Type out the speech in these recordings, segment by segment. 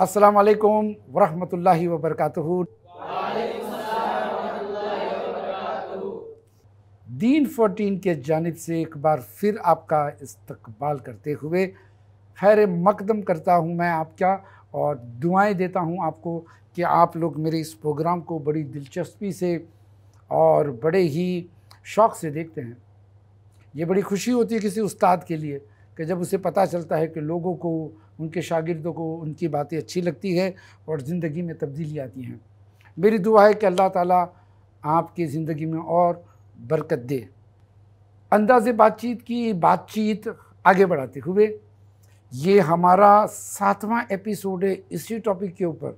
अस्सलाम वालेकुम वरहमतुल्लाहि व बरकातहू दीन 14 के जानब से एक बार फिर आपका इस्तकबाल करते हुए खैर मकदम करता हूँ मैं आपका और दुआएं देता हूँ आपको कि आप लोग मेरे इस प्रोग्राम को बड़ी दिलचस्पी से और बड़े ही शौक़ से देखते हैं ये बड़ी खुशी होती है किसी उस्ताद के लिए कि जब उसे पता चलता है कि लोगों को उनके शागिर्दों को उनकी बातें अच्छी लगती है और ज़िंदगी में तब्दीली आती हैं मेरी दुआ है कि अल्लाह ताला आपकी ज़िंदगी में और बरकत दे अंदाज़ बातचीत की बातचीत आगे बढ़ाते हुए ये हमारा सातवां एपिसोड है इसी टॉपिक के ऊपर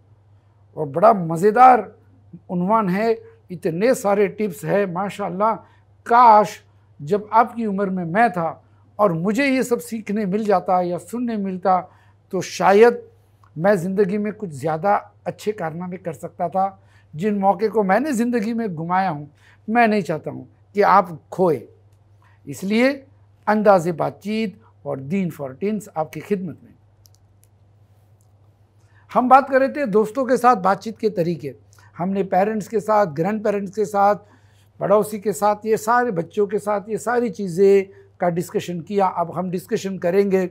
और बड़ा मज़ेदार उनवान है इतने सारे टिप्स है माशाल्लाह काश जब आपकी उम्र में मैं था और मुझे ये सब सीखने मिल जाता या सुनने मिलता तो शायद मैं ज़िंदगी में कुछ ज़्यादा अच्छे कारनामे कर सकता था जिन मौके को मैंने ज़िंदगी में घुमाया हूँ मैं नहीं चाहता हूँ कि आप खोए इसलिए अंदाज बातचीत और दीन फॉरटीन्स आपकी खिदमत में हम बात कर रहे थे दोस्तों के साथ बातचीत के तरीके हमने पेरेंट्स के साथ ग्रैंड पेरेंट्स के साथ पड़ोसी के साथ ये सारे बच्चों के साथ ये सारी चीज़ें का डिस्कशन किया अब हम डिस्कशन करेंगे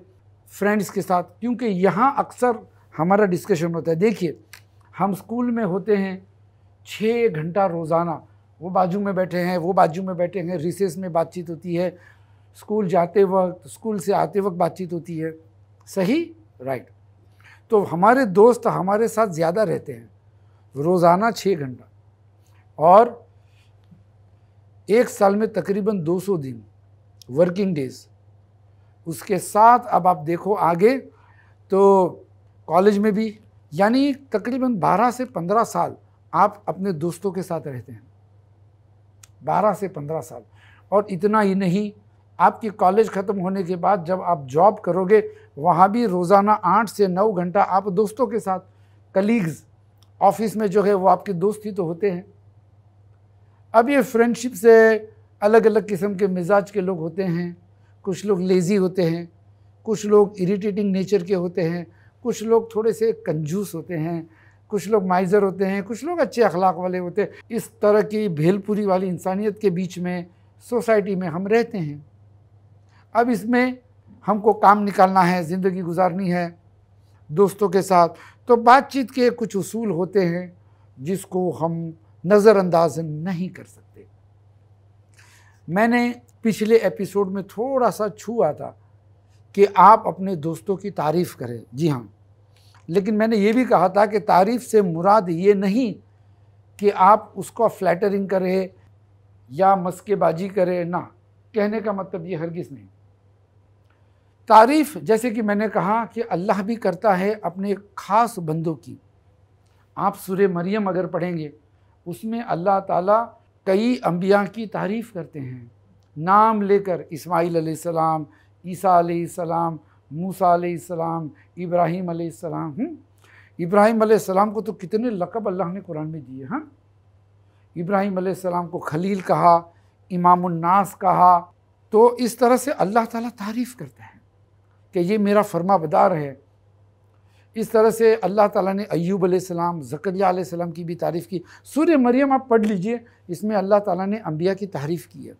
फ्रेंड्स के साथ क्योंकि यहाँ अक्सर हमारा डिस्कशन होता है देखिए हम स्कूल में होते हैं छः घंटा रोज़ाना वो बाजू में बैठे हैं वो बाजू में बैठे हैं रिसेस में बातचीत होती है स्कूल जाते वक्त स्कूल से आते वक्त बातचीत होती है सही राइट तो हमारे दोस्त हमारे साथ ज़्यादा रहते हैं रोज़ाना छः घंटा और एक साल में तकरीबन 200 दिन वर्किंग डेज उसके साथ अब आप देखो आगे तो कॉलेज में भी यानी तकरीबन 12 से 15 साल आप अपने दोस्तों के साथ रहते हैं 12 से 15 साल और इतना ही नहीं आपकी कॉलेज ख़त्म होने के बाद जब आप जॉब करोगे वहाँ भी रोज़ाना आठ से नौ घंटा आप दोस्तों के साथ कलीग्स ऑफिस में जो है वो आपके दोस्त ही तो होते हैं अब ये फ्रेंडशिप से अलग अलग किस्म के मिजाज के लोग होते हैं कुछ लोग लेज़ी होते हैं कुछ लोग इरिटेटिंग नेचर के होते हैं कुछ लोग थोड़े से कंजूस होते हैं कुछ लोग माइज़र होते हैं कुछ लोग अच्छे अखलाक वाले होते हैं इस तरह की भेलपुरी वाली इंसानियत के बीच में सोसाइटी में हम रहते हैं अब इसमें हमको काम निकालना है ज़िंदगी गुजारनी है दोस्तों के साथ तो बातचीत के कुछ उसूल होते हैं जिसको हम नज़रअंदाज नहीं कर सकते मैंने पिछले एपिसोड में थोड़ा सा छुआ था कि आप अपने दोस्तों की तारीफ़ करें जी हाँ लेकिन मैंने ये भी कहा था कि तारीफ़ से मुराद ये नहीं कि आप उसको फ्लैटरिंग करें या मस्केबाजी करें ना कहने का मतलब ये हरगिज़ नहीं तारीफ़ जैसे कि मैंने कहा कि अल्लाह भी करता है अपने ख़ास बंदों की आप सुर मरियम अगर पढ़ेंगे उसमें अल्लाह ताला कई अम्बिया की तारीफ़ करते हैं नाम लेकर इस्माईल सलाम ईसा सलाम मूसा सलाम इब्राहिम सलाम हम्म, इब्राहिम सलाम को तो कितने लकब अल्लाह ने कुरान में दिए हैं हाँ? इब्राहिम सलाम को खलील कहा इमामनास कहा तो इस तरह से अल्लाह ताला तारीफ़ करता है कि ये मेरा फर्मा बदार है इस तरह से अल्लाह ताला ने अयूब अलैहिस्सलाम ज़करिया अलैहिस्सलाम की भी तारीफ़ की सूर्य मरियम आप पढ़ लीजिए इसमें अल्लाह ताला ने अम्बिया की तारीफ़ की है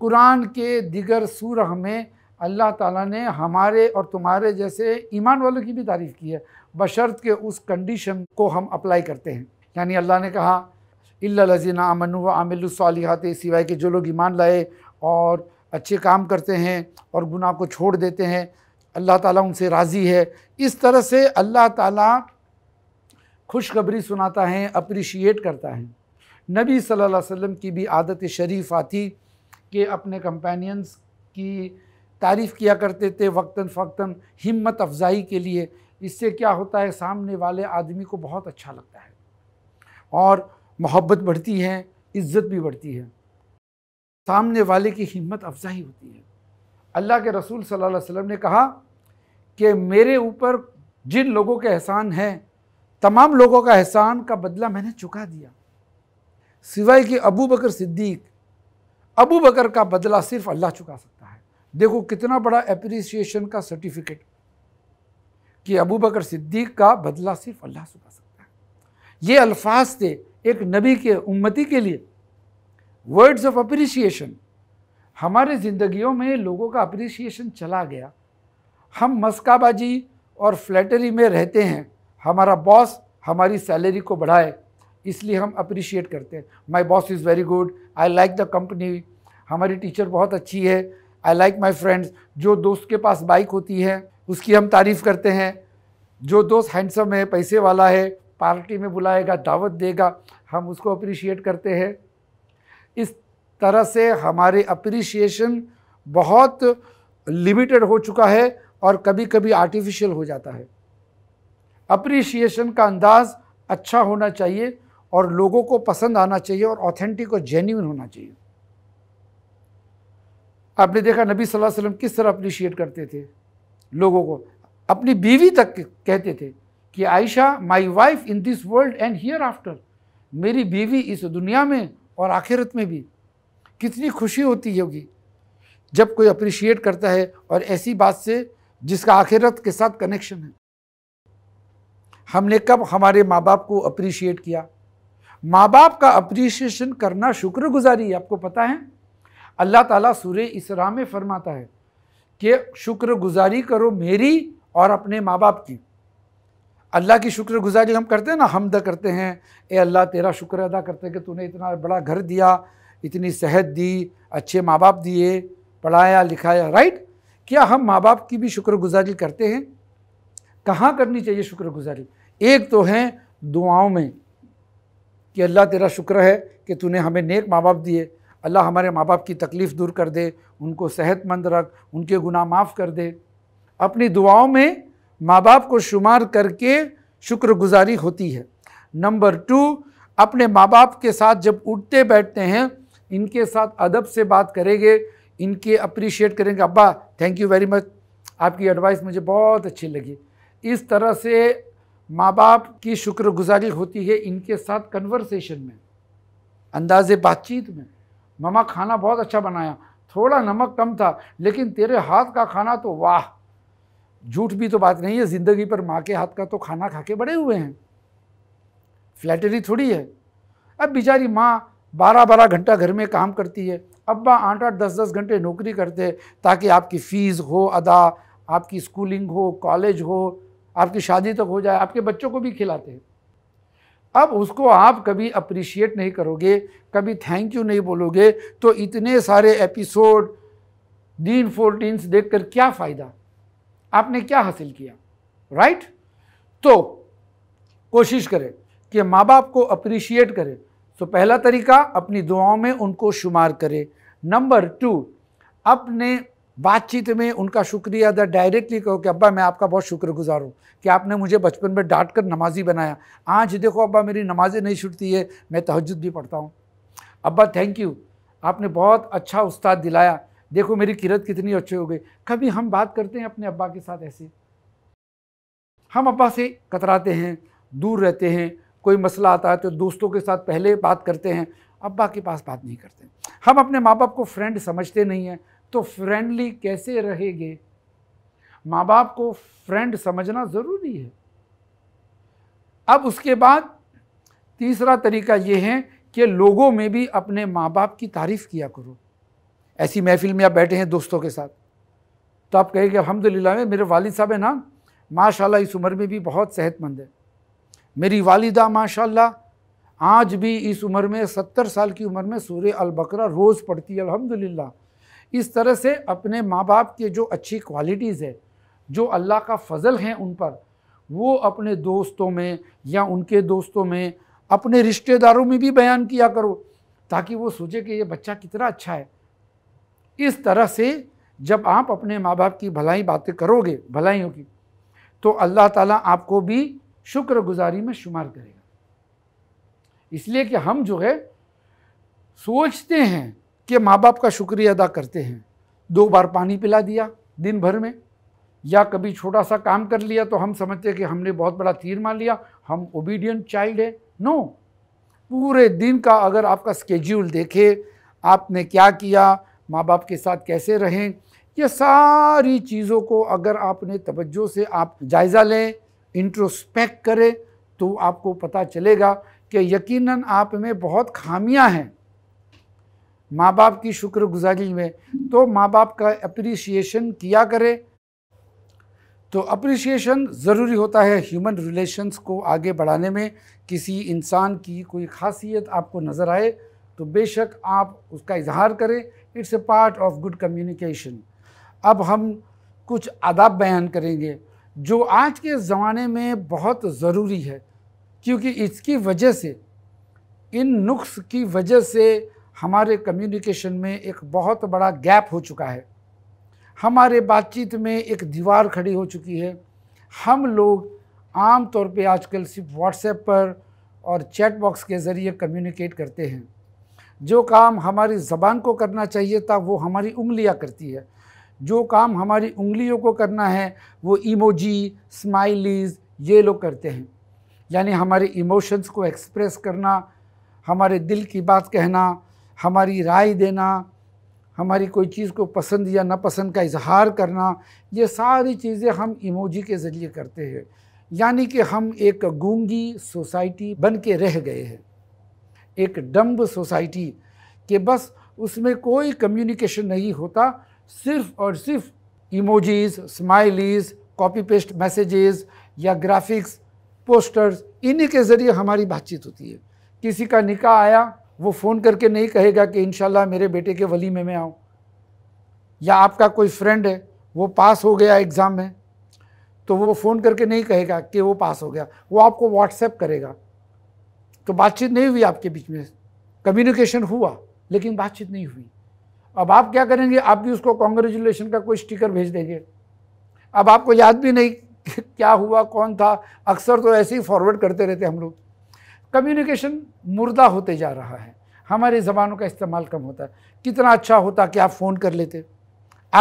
कुरान के दिगर सूरह में अल्लाह ताला ने हमारे और तुम्हारे जैसे ईमान वालों की भी तारीफ़ की है बशर्त के उस कंडीशन को हम अप्लाई करते हैं यानी अल्लाह ने कहा इलाजीना अमनु व सिवाय के जो लोग ईमान लाए और अच्छे काम करते हैं और गुनाह को छोड़ देते हैं अल्लाह ताला उनसे राज़ी है इस तरह से अल्लाह ताला खुशखबरी सुनाता है अप्रिशिएट करता है नबी सल्लल्लाहु अलैहि वसल्लम की भी आदत शरीफ आती कि अपने कंपेनियंस की तारीफ़ किया करते थे वक्ता फ़क्ता हिम्मत अफजाई के लिए इससे क्या होता है सामने वाले आदमी को बहुत अच्छा लगता है और मोहब्बत बढ़ती है इज्जत भी बढ़ती है सामने वाले की हिम्मत अफजाई होती है अल्लाह के रसूल सल्लल्लाहु अलैहि वसल्लम ने कहा कि मेरे ऊपर जिन लोगों के एहसान हैं तमाम लोगों का एहसान का बदला मैंने चुका दिया सिवाय कि अबू बकर सिद्दीक अबू बकर का बदला सिर्फ अल्लाह चुका सकता है देखो कितना बड़ा अप्रिसिएशन का सर्टिफिकेट कि अबू बकर सिद्दीक का बदला सिर्फ अल्लाह चुका सकता है ये अल्फाज थे एक नबी के उम्मती के लिए वर्ड्स ऑफ अप्रिसिएशन हमारे ज़िंदगियों में लोगों का अप्रिसिएशन चला गया हम मस्काबाजी और फ्लैटरी में रहते हैं हमारा बॉस हमारी सैलरी को बढ़ाए इसलिए हम अप्रिशिएट करते हैं my boss is very good I like the company हमारी टीचर बहुत अच्छी है आई लाइक माई फ्रेंड्स जो दोस्त के पास बाइक होती है उसकी हम तारीफ़ करते हैं जो दोस्त हैंडसम है पैसे वाला है पार्टी में बुलाएगा दावत देगा हम उसको अप्रिशिएट करते हैं इस तरह से हमारे अप्रिसिएशन बहुत लिमिटेड हो चुका है और कभी कभी आर्टिफिशियल हो जाता है अप्रिसिएशन का अंदाज़ अच्छा होना चाहिए और लोगों को पसंद आना चाहिए और ऑथेंटिक और जेन्यून होना चाहिए आपने देखा नबी सल्लल्लाहु अलैहि वसल्लम किस तरह अप्रिशिएट करते थे लोगों को अपनी बीवी तक कहते थे कि Ayesha my wife in this world and hereafter मेरी बीवी इस दुनिया में और आखिरत में भी कितनी खुशी होती होगी जब कोई अप्रिशिएट करता है और ऐसी बात से जिसका आखिरत के साथ कनेक्शन है हमने कब हमारे माँ बाप को अप्रिशिएट किया माँ बाप का अप्रिशिएशन करना शुक्रगुजारी आपको पता है अल्लाह ताला सूर्य इसरा में फरमाता है कि शुक्रगुजारी करो मेरी और अपने माँ बाप की अल्लाह की शुक्रगुजारी हम करते हैं ना हमद करते हैं ए अल्लाह तेरा शुक्र अदा करते हैं कि तूने इतना बड़ा घर दिया इतनी सेहत दी अच्छे माँ बाप दिए पढ़ाया लिखाया राइट क्या हम माँ बाप की भी शुक्रगुजारी करते हैं कहाँ करनी चाहिए शुक्रगुजारी एक तो है दुआओं में कि अल्लाह तेरा शुक्र है कि तूने हमें नेक माँ बाप दिए अल्लाह हमारे माँ बाप की तकलीफ़ दूर कर दे उनको सेहतमंद रख उनके गुनाह माफ़ कर दे अपनी दुआओं में माँ बाप को शुमार करके शुक्रगुजारी होती है नंबर टू अपने माँ बाप के साथ जब उठते बैठते हैं इनके साथ अदब से बात करेंगे इनके अप्रिशिएट करेंगे अब्बा थैंक यू वेरी मच आपकी एडवाइस मुझे बहुत अच्छी लगी इस तरह से माँ बाप की शुक्रगुजारी होती है इनके साथ कन्वर्सेशन में अंदाजे बातचीत में ममा खाना बहुत अच्छा बनाया थोड़ा नमक कम था लेकिन तेरे हाथ का खाना तो वाह झूठ भी तो बात नहीं है ज़िंदगी पर माँ के हाथ का तो खाना खा के बड़े हुए हैं फ्लैटरी थोड़ी है अब बेचारी माँ बारह बारह घंटा घर में काम करती है अब्बा आठ आठ दस दस घंटे नौकरी करते हैं ताकि आपकी फ़ीस हो अदा आपकी स्कूलिंग हो कॉलेज हो आपकी शादी तक हो जाए आपके बच्चों को भी खिलाते हैं अब उसको आप कभी अप्रिशिएट नहीं करोगे कभी थैंक यू नहीं बोलोगे तो इतने सारे एपिसोड डीन फोर्टीन्स देख कर क्या फ़ायदा आपने क्या हासिल किया राइट तो कोशिश करें कि माँ बाप को अप्रिशिएट करें तो पहला तरीका अपनी दुआओं में उनको शुमार करें नंबर टू अपने बातचीत में उनका शुक्रिया अदा डायरेक्टली कहो कि अब्बा मैं आपका बहुत शुक्रगुजार हूँ कि आपने मुझे बचपन में डांट कर नमाजी बनाया आज देखो अब्बा मेरी नमाजें नहीं छुटती है मैं तहजद भी पढ़ता हूँ अब्बा थैंक यू आपने बहुत अच्छा उस्ताद दिलाया देखो मेरी किरत कितनी अच्छी हो गई कभी हम बात करते हैं अपने अब्बा के साथ ऐसे हम अब्बा से कतराते हैं दूर रहते हैं कोई मसला आता है तो दोस्तों के साथ पहले बात करते हैं अब्बा के पास बात नहीं करते हम अपने माँ बाप को फ्रेंड समझते नहीं हैं तो फ्रेंडली कैसे रहेंगे माँ बाप को फ्रेंड समझना ज़रूरी है अब उसके बाद तीसरा तरीका ये है कि लोगों में भी अपने माँ बाप की तारीफ़ किया करो ऐसी महफिल में आप बैठे हैं दोस्तों के साथ तो आप कहेंगे अलहमदिल्ला ला मेरे वालिद साहब है ना माशाल्लाह इस उम्र में भी बहुत सेहतमंद है मेरी वालिदा माशाल्लाह आज भी इस उम्र में सत्तर साल की उम्र में सूर्य अलबकरा रोज़ पढ़ती है अल्हम्दुलिल्लाह इस तरह से अपने माँ बाप के जो अच्छी क्वालिटीज़ है जो अल्लाह का फ़जल है उन पर वो अपने दोस्तों में या उनके दोस्तों में अपने रिश्तेदारों में भी बयान किया करो ताकि वो सोचे कि ये बच्चा कितना अच्छा है इस तरह से जब आप अपने माँ बाप की भलाई बातें करोगे भलाइयों की तो अल्लाह ताला आपको भी शुक्रगुजारी में शुमार करेगा इसलिए कि हम जो है सोचते हैं कि माँ बाप का शुक्रिया अदा करते हैं दो बार पानी पिला दिया दिन भर में या कभी छोटा सा काम कर लिया तो हम समझते हैं कि हमने बहुत बड़ा तीर मार लिया हम ओबीडियंट चाइल्ड है नो no. पूरे दिन का अगर आपका स्केड्यूल देखे आपने क्या किया माँ बाप के साथ कैसे रहें ये सारी चीज़ों को अगर आपने तवज्जो से आप जायज़ा लें इंट्रोस्पेक्ट करें तो आपको पता चलेगा कि यकीनन आप में बहुत खामियां हैं माँ बाप की शुक्रगुजारी में तो माँ बाप का अप्रिसिएशन किया करें तो अप्रिसिएशन ज़रूरी होता है ह्यूमन रिलेशंस को आगे बढ़ाने में किसी इंसान की कोई खासियत आपको नज़र आए तो बेशक आप उसका इजहार करें it's a part of good communication अब हम कुछ आदाब बयान करेंगे जो आज के ज़माने में बहुत ज़रूरी है क्योंकि इसकी वजह से इन नुक्स की वजह से हमारे कम्युनिकेशन में एक बहुत बड़ा गैप हो चुका है हमारे बातचीत में एक दीवार खड़ी हो चुकी है हम लोग आम तौर पे आजकल सिर्फ व्हाट्सएप पर और चैट बॉक्स के ज़रिए कम्युनिकेट करते हैं जो काम हमारी ज़बान को करना चाहिए था वो हमारी उंगलियाँ करती है जो काम हमारी उंगलियों को करना है वो इमोजी स्माइलीज़ ये लोग करते हैं यानी हमारे इमोशंस को एक्सप्रेस करना हमारे दिल की बात कहना हमारी राय देना हमारी कोई चीज़ को पसंद या नापसंद का इजहार करना ये सारी चीज़ें हम इमोजी के ज़रिए करते हैं यानी कि हम एक गूंगी सोसाइटी बन के रह गए हैं एक डम्ब सोसाइटी के बस उसमें कोई कम्युनिकेशन नहीं होता सिर्फ और सिर्फ emojis smileys copy paste messages या ग्राफिक्स पोस्टर्स इन्हीं के ज़रिए हमारी बातचीत होती है किसी का निकाह आया वो फ़ोन करके नहीं कहेगा कि इन मेरे बेटे के वली में मैं आऊँ या आपका कोई फ्रेंड है वो पास हो गया एग्ज़ाम में तो वो फ़ोन करके नहीं कहेगा कि वो पास हो गया वो आपको व्हाट्सएप करेगा तो बातचीत नहीं हुई आपके बीच में कम्युनिकेशन हुआ लेकिन बातचीत नहीं हुई अब आप क्या करेंगे आप भी उसको कॉन्ग्रेचुलेशन का कोई स्टिकर भेज देंगे अब आपको याद भी नहीं क्या हुआ कौन था अक्सर तो ऐसे ही फॉरवर्ड करते रहते हम लोग कम्युनिकेशन मुर्दा होते जा रहा है हमारी ज़बानों का इस्तेमाल कम होता है कितना अच्छा होता कि आप फ़ोन कर लेते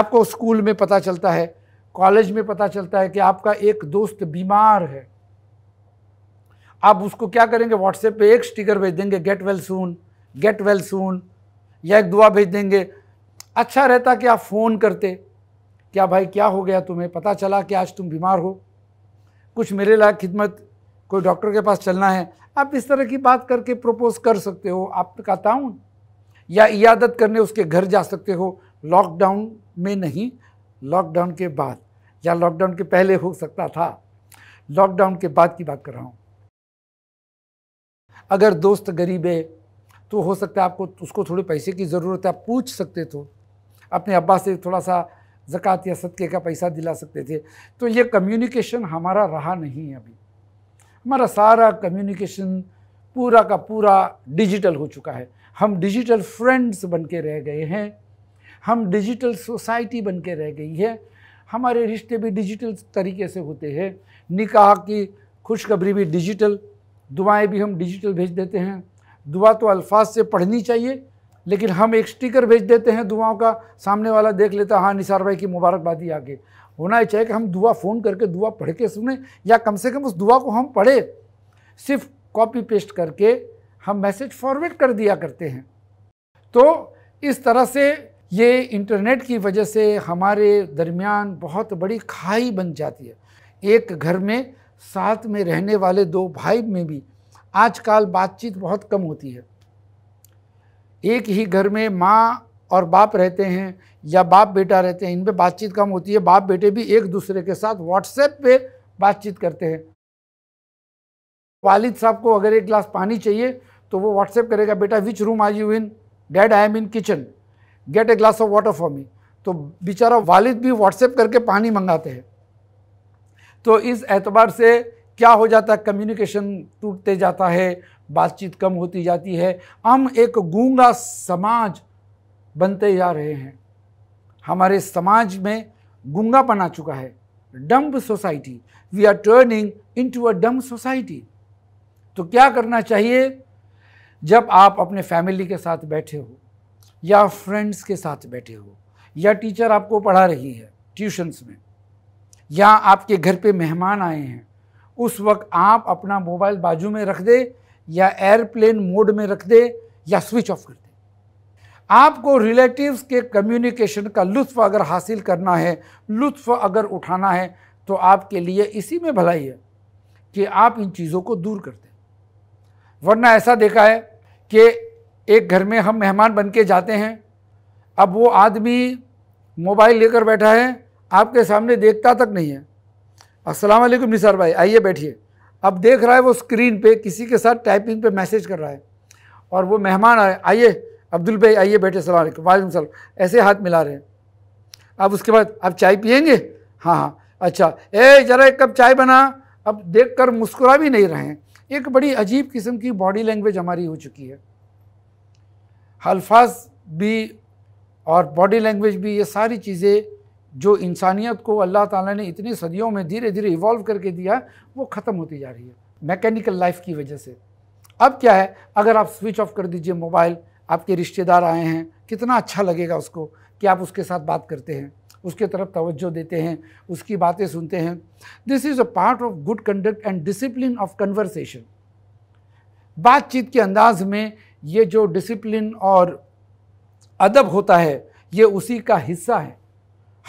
आपको स्कूल में पता चलता है कॉलेज में पता चलता है कि आपका एक दोस्त बीमार है आप उसको क्या करेंगे व्हाट्सएप पे एक स्टिकर भेज देंगे get well soon get well soon या एक दुआ भेज देंगे अच्छा रहता कि आप फ़ोन करते क्या भाई क्या हो गया तुम्हें पता चला कि आज तुम बीमार हो कुछ मेरे लायक खिदमत कोई डॉक्टर के पास चलना है आप इस तरह की बात करके प्रपोज़ कर सकते हो आपका ताउन या इयादत करने उसके घर जा सकते हो लॉकडाउन में नहीं लॉकडाउन के बाद या लॉकडाउन के पहले हो सकता था लॉकडाउन के बाद की बात कर रहा हूँ अगर दोस्त गरीब है तो हो सकता है आपको उसको थोड़े पैसे की ज़रूरत है आप पूछ सकते तो अपने अब्बा से थोड़ा सा ज़क़़त या सदक़े का पैसा दिला सकते थे तो ये कम्युनिकेशन हमारा रहा नहीं है अभी हमारा सारा कम्युनिकेशन पूरा का पूरा डिजिटल हो चुका है हम डिजिटल फ्रेंड्स बन के रह गए हैं हम डिजिटल सोसाइटी बन के रह गई है हमारे रिश्ते भी डिजिटल तरीके से होते हैं निकाह की खुशखबरी भी डिजिटल दुआएं भी हम डिजिटल भेज देते हैं दुआ तो अल्फाज से पढ़नी चाहिए लेकिन हम एक स्टिकर भेज देते हैं दुआओं का सामने वाला देख लेता हाँ निसार भाई की मुबारकबादी आगे होना ही चाहिए कि हम दुआ फ़ोन करके दुआ पढ़ के सुने या कम से कम उस दुआ को हम पढ़े सिर्फ कॉपी पेस्ट करके हम मैसेज फॉरवर्ड कर दिया करते हैं तो इस तरह से ये इंटरनेट की वजह से हमारे दरमियान बहुत बड़ी खाई बन जाती है एक घर में साथ में रहने वाले दो भाई में भी आजकल बातचीत बहुत कम होती है एक ही घर में माँ और बाप रहते हैं या बाप बेटा रहते हैं इन पर बातचीत कम होती है बाप बेटे भी एक दूसरे के साथ व्हाट्सएप पे बातचीत करते हैं वालिद साहब को अगर एक गिलास पानी चाहिए तो वो व्हाट्सएप करेगा बेटा which room are you in dad I am in kitchen get a glass of water for me तो बेचारा वालिद भी व्हाट्सएप करके पानी मंगाते हैं तो इस एतबार से क्या हो जाता है कम्युनिकेशन टूटते जाता है बातचीत कम होती जाती है हम एक गूंगा समाज बनते जा रहे हैं हमारे समाज में गूंगा आ चुका है dumb society we are turning into a dumb society तो क्या करना चाहिए जब आप अपने फैमिली के साथ बैठे हो या फ्रेंड्स के साथ बैठे हो या टीचर आपको पढ़ा रही है ट्यूशन्स में या आपके घर पे मेहमान आए हैं उस वक्त आप अपना मोबाइल बाजू में रख दे या एयरप्लेन मोड में रख दे या स्विच ऑफ कर दे आपको रिलेटिव्स के कम्युनिकेशन का लुत्फ अगर हासिल करना है लुत्फ अगर उठाना है तो आपके लिए इसी में भलाई है कि आप इन चीज़ों को दूर कर दें वरना ऐसा देखा है कि एक घर में हम मेहमान बन के जाते हैं अब वो आदमी मोबाइल लेकर बैठा है आपके सामने देखता तक नहीं है असलकुम निसार भाई आइए बैठिए अब देख रहा है वो स्क्रीन पे किसी के साथ टाइपिंग पे मैसेज कर रहा है और वो मेहमान आए आइए अब्दुल भाई आइए बैठे सलाम वालेकुम सलाम ऐसे हाथ मिला रहे हैं अब उसके बाद आप चाय पियेंगे हाँ हाँ अच्छा ए जरा एक कप चाय बना अब देख कर मुस्कुरा भी नहीं रहे हैं एक बड़ी अजीब किस्म की बॉडी लैंग्वेज हमारी हो चुकी है अल्फाज भी और बॉडी लैंग्वेज भी ये सारी चीज़ें जो इंसानियत को अल्लाह ताला ने इतनी सदियों में धीरे धीरे इवॉल्व करके दिया वो ख़त्म होती जा रही है मैकेनिकल लाइफ की वजह से अब क्या है अगर आप स्विच ऑफ कर दीजिए मोबाइल आपके रिश्तेदार आए हैं कितना अच्छा लगेगा उसको कि आप उसके साथ बात करते हैं उसके तरफ तवज्जो देते हैं उसकी बातें सुनते हैं this is a part of good conduct and discipline of conversation बातचीत के अंदाज में ये जो डिसिप्लिन और अदब होता है ये उसी का हिस्सा है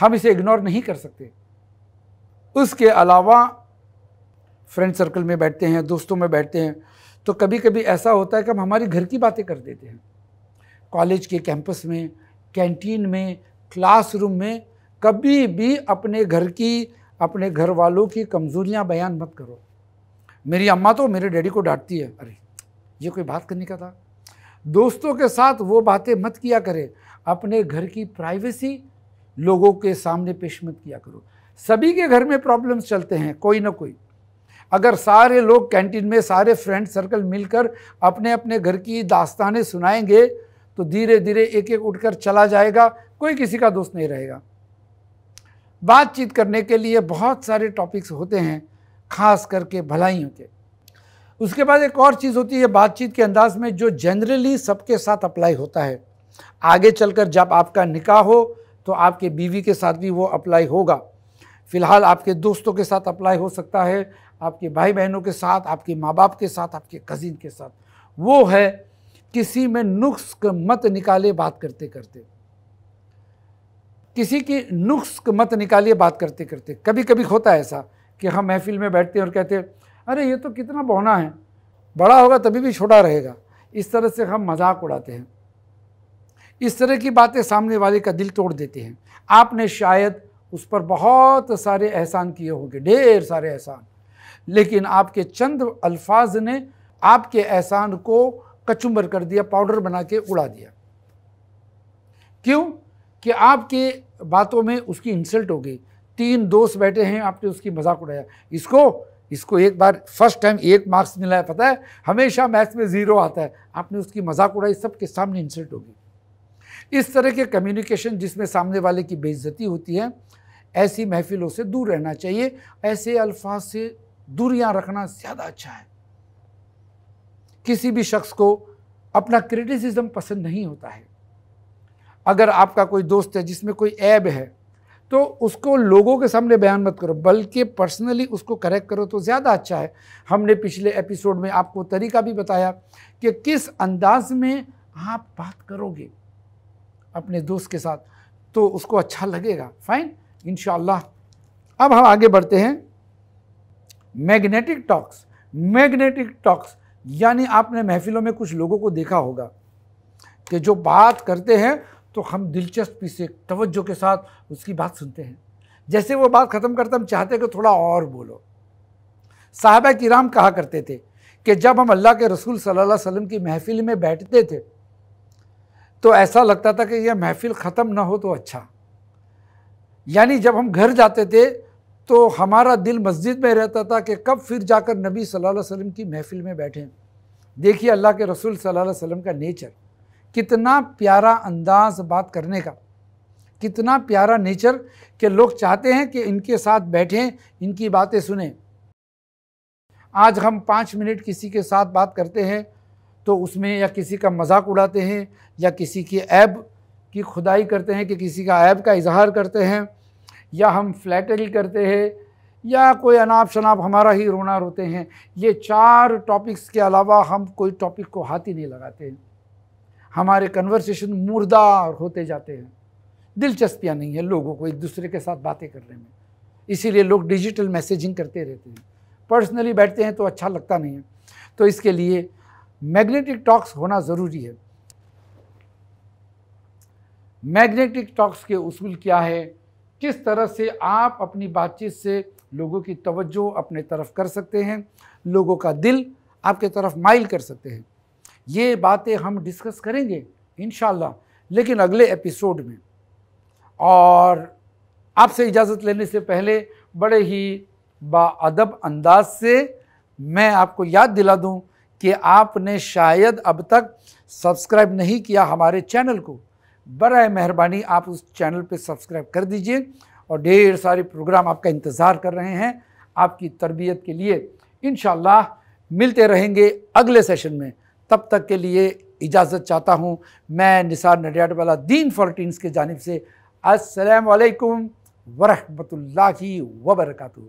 हम इसे इग्नोर नहीं कर सकते उसके अलावा फ्रेंड सर्कल में बैठते हैं दोस्तों में बैठते हैं तो कभी कभी ऐसा होता है कि हम हमारे घर की बातें कर देते हैं कॉलेज के कैंपस में कैंटीन में क्लासरूम में कभी भी अपने घर की अपने घर वालों की कमज़ोरियाँ बयान मत करो मेरी अम्मा तो मेरे डैडी को डांटती है अरे ये कोई बात करने का था दोस्तों के साथ वो बातें मत किया करें अपने घर की प्राइवेसी लोगों के सामने पेश मत किया करो सभी के घर में प्रॉब्लम्स चलते हैं कोई ना कोई अगर सारे लोग कैंटीन में सारे फ्रेंड सर्कल मिलकर अपने अपने घर की दास्तानें सुनाएंगे तो धीरे धीरे एक एक उठकर चला जाएगा कोई किसी का दोस्त नहीं रहेगा बातचीत करने के लिए बहुत सारे टॉपिक्स होते हैं खास करके भलाइयों के उसके बाद एक और चीज़ होती है बातचीत के अंदाज में जो जनरली सबके साथ अप्लाई होता है आगे चलकर जब आपका निकाह हो तो आपके बीवी के साथ भी वो अप्लाई होगा फ़िलहाल आपके दोस्तों के साथ अप्लाई हो सकता है आपके भाई बहनों के साथ आपके माँ बाप के साथ आपके कज़िन के साथ वो है किसी में नुस्ख मत निकाले बात करते करते किसी की नुस्ख मत निकालिए बात करते करते कभी कभी होता है ऐसा कि हम महफिल में बैठते हैं और कहते हैं अरे ये तो कितना बहुना है बड़ा होगा तभी भी छोटा रहेगा इस तरह से हम मजाक उड़ाते हैं इस तरह की बातें सामने वाले का दिल तोड़ देते हैं आपने शायद उस पर बहुत सारे एहसान किए होंगे ढेर सारे एहसान लेकिन आपके चंद अल्फाज ने आपके एहसान को कचुम्बर कर दिया पाउडर बना के उड़ा दिया क्यों कि आपके बातों में उसकी इंसल्ट हो गई तीन दोस्त बैठे हैं आपने उसकी मजाक उड़ाया इसको इसको एक बार फर्स्ट टाइम एक मार्क्स मिला है पता है हमेशा मैथ्स में ज़ीरो आता है आपने उसकी मजाक उड़ाई सबके सामने इंसल्ट होगी इस तरह के कम्युनिकेशन जिसमें सामने वाले की बेइज्जती होती है ऐसी महफिलों से दूर रहना चाहिए ऐसे अल्फाज से दूरियां रखना ज़्यादा अच्छा है किसी भी शख्स को अपना क्रिटिसिज्म पसंद नहीं होता है अगर आपका कोई दोस्त है जिसमें कोई ऐब है तो उसको लोगों के सामने बयान मत करो बल्कि पर्सनली उसको करेक्ट करो तो ज़्यादा अच्छा है हमने पिछले एपिसोड में आपको तरीका भी बताया कि किस अंदाज में आप बात करोगे अपने दोस्त के साथ तो उसको अच्छा लगेगा फाइन इन अब हम आगे बढ़ते हैं मैग्नेटिक टॉक्स मैग्नेटिक टॉक्स यानी आपने महफिलों में कुछ लोगों को देखा होगा कि जो बात करते हैं तो हम दिलचस्पी से तवज्जो के साथ उसकी बात सुनते हैं जैसे वो बात ख़त्म करते हम चाहते कि थोड़ा और बोलो साहबा राम कहा करते थे कि जब हम अल्लाह के रसूल सल्लल्लाहु अलैहि वसल्लम की महफिल में बैठते थे तो ऐसा लगता था कि यह महफिल ख़त्म ना हो तो अच्छा यानी जब हम घर जाते थे तो हमारा दिल मस्जिद में रहता था कि कब फिर जाकर नबी सल्लल्लाहु अलैहि वसल्लम की महफिल में बैठें देखिए अल्लाह के रसूल सल्लल्लाहु अलैहि वसल्लम का नेचर कितना प्यारा अंदाज बात करने का कितना प्यारा नेचर कि लोग चाहते हैं कि इनके साथ बैठें इनकी बातें सुने आज हम पाँच मिनट किसी के साथ बात करते हैं तो उसमें या किसी का मजाक उड़ाते हैं या किसी की ऐब की खुदाई करते हैं कि किसी का ऐब का इजहार करते हैं या हम फ्लैटरी करते हैं या कोई अनाप शनाप हमारा ही रोना रोते हैं ये चार टॉपिक्स के अलावा हम कोई टॉपिक को हाथ ही नहीं लगाते हैं हमारे कन्वर्सेशन मुर्दा होते जाते हैं दिलचस्पियाँ नहीं है लोगों को एक दूसरे के साथ बातें करने में इसीलिए लोग डिजिटल मैसेजिंग करते रहते हैं पर्सनली बैठते हैं तो अच्छा लगता नहीं है तो इसके लिए मैग्नेटिक टॉक्स होना ज़रूरी है मैग्नेटिक टॉक्स के उसूल क्या है किस तरह से आप अपनी बातचीत से लोगों की तवज्जो अपने तरफ कर सकते हैं लोगों का दिल आपके तरफ माइल कर सकते हैं ये बातें हम डिस्कस करेंगे इन लेकिन अगले एपिसोड में और आपसे इजाज़त लेने से पहले बड़े ही बाअदब अंदाज से मैं आपको याद दिला दूं कि आपने शायद अब तक सब्सक्राइब नहीं किया हमारे चैनल को बर मेहरबानी आप उस चैनल पर सब्सक्राइब कर दीजिए और ढेर सारे प्रोग्राम आपका इंतज़ार कर रहे हैं आपकी तरबियत के लिए इन मिलते रहेंगे अगले सेशन में तब तक के लिए इजाज़त चाहता हूँ मैं निसार नडियाड वाला दीन फॉरटीन्स की जानब से असलकम वरहमल वबरकू